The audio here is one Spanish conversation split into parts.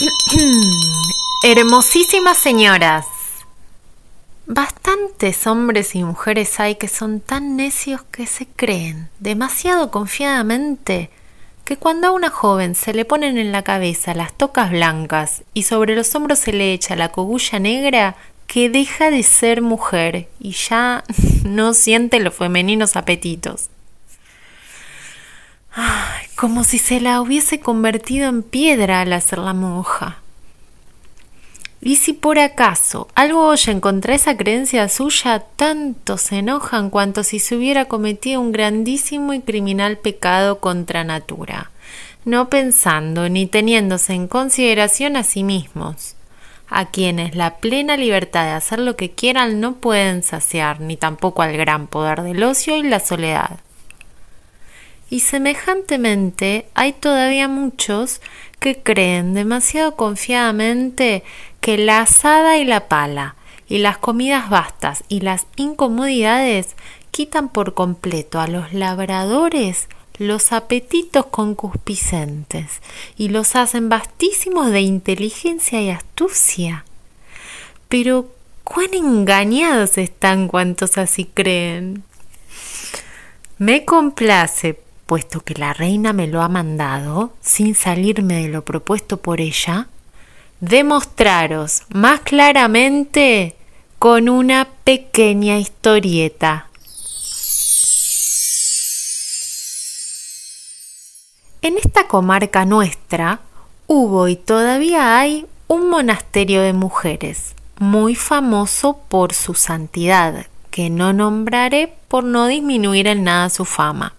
Hermosísimas señoras. Bastantes hombres y mujeres hay que son tan necios que se creen demasiado confiadamente que cuando a una joven se le ponen en la cabeza las tocas blancas y sobre los hombros se le echa la cogulla negra, que deja de ser mujer y ya no siente los femeninos apetitos. Ah, como si se la hubiese convertido en piedra al hacer la monja. Y si por acaso algo oyen contra esa creencia suya, tanto se enojan cuanto si se hubiera cometido un grandísimo y criminal pecado contra natura, no pensando ni teniéndose en consideración a sí mismos, a quienes la plena libertad de hacer lo que quieran no pueden saciar, ni tampoco al gran poder del ocio y la soledad. Y semejantemente hay todavía muchos que creen demasiado confiadamente que la asada y la pala y las comidas vastas y las incomodidades quitan por completo a los labradores los apetitos concupiscentes y los hacen vastísimos de inteligencia y astucia. Pero cuán engañados están cuantos así creen. Me complace, puesto que la reina me lo ha mandado, sin salirme de lo propuesto por ella, demostraros más claramente con una pequeña historieta. En esta comarca nuestra hubo y todavía hay un monasterio de mujeres, muy famoso por su santidad, que no nombraré por no disminuir en nada su fama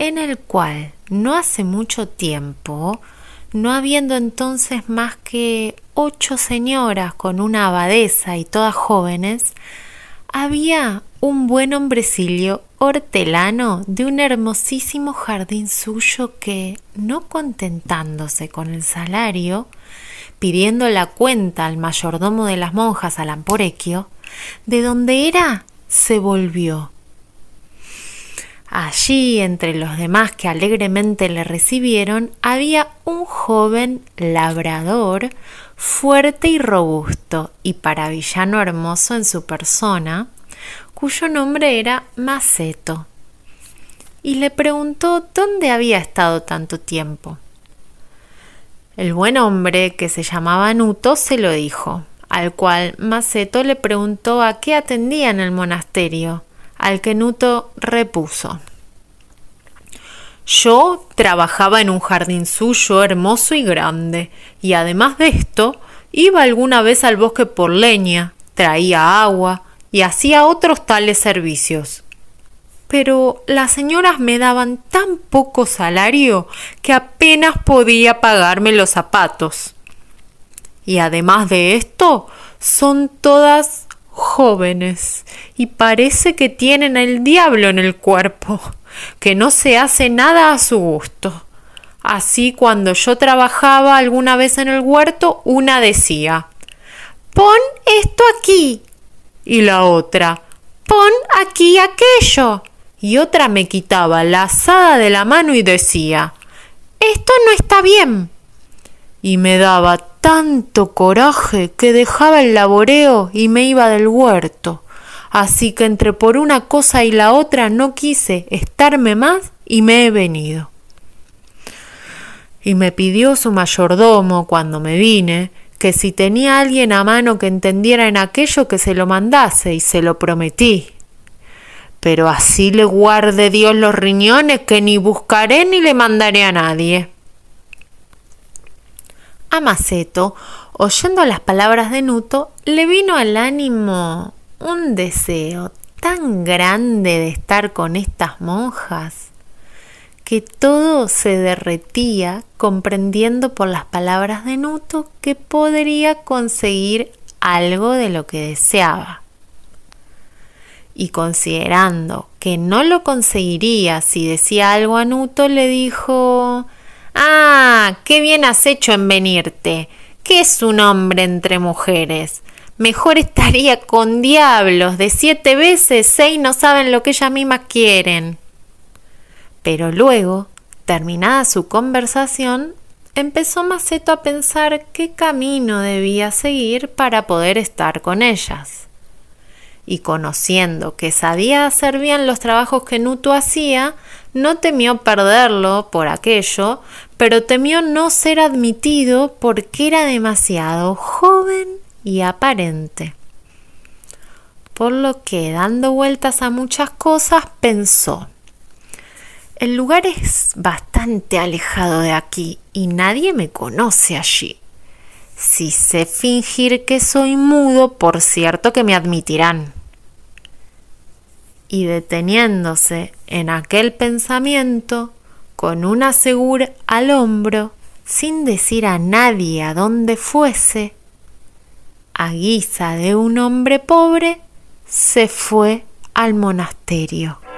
en el cual no hace mucho tiempo, no habiendo entonces más que ocho señoras con una abadesa y todas jóvenes, había un buen hombrecillo hortelano de un hermosísimo jardín suyo que, no contentándose con el salario, pidiendo la cuenta al mayordomo de las monjas, al Amporequio, de donde era, se volvió Allí, entre los demás que alegremente le recibieron, había un joven labrador, fuerte y robusto, y para villano hermoso en su persona, cuyo nombre era Maceto, y le preguntó dónde había estado tanto tiempo. El buen hombre, que se llamaba Nuto, se lo dijo, al cual Maceto le preguntó a qué atendía en el monasterio al que Nuto repuso. Yo trabajaba en un jardín suyo hermoso y grande, y además de esto, iba alguna vez al bosque por leña, traía agua y hacía otros tales servicios. Pero las señoras me daban tan poco salario que apenas podía pagarme los zapatos. Y además de esto, son todas jóvenes y parece que tienen el diablo en el cuerpo, que no se hace nada a su gusto. Así cuando yo trabajaba alguna vez en el huerto, una decía, pon esto aquí. Y la otra, pon aquí aquello. Y otra me quitaba la asada de la mano y decía, esto no está bien. Y me daba tanto coraje que dejaba el laboreo y me iba del huerto. Así que entre por una cosa y la otra no quise estarme más y me he venido. Y me pidió su mayordomo, cuando me vine, que si tenía alguien a mano que entendiera en aquello que se lo mandase, y se lo prometí. Pero así le guarde Dios los riñones que ni buscaré ni le mandaré a nadie a Maceto, oyendo las palabras de Nuto, le vino al ánimo un deseo tan grande de estar con estas monjas que todo se derretía comprendiendo por las palabras de Nuto que podría conseguir algo de lo que deseaba. Y considerando que no lo conseguiría si decía algo a Nuto, le dijo Ah, qué bien has hecho en venirte. ¿Qué es un hombre entre mujeres? Mejor estaría con diablos. De siete veces, seis no saben lo que ellas mismas quieren. Pero luego, terminada su conversación, empezó Maceto a pensar qué camino debía seguir para poder estar con ellas. Y conociendo que sabía hacer bien los trabajos que Nuto hacía, no temió perderlo por aquello, pero temió no ser admitido porque era demasiado joven y aparente. Por lo que, dando vueltas a muchas cosas, pensó, el lugar es bastante alejado de aquí y nadie me conoce allí. Si sé fingir que soy mudo, por cierto que me admitirán y deteniéndose en aquel pensamiento, con una segura al hombro, sin decir a nadie a dónde fuese, a guisa de un hombre pobre, se fue al monasterio.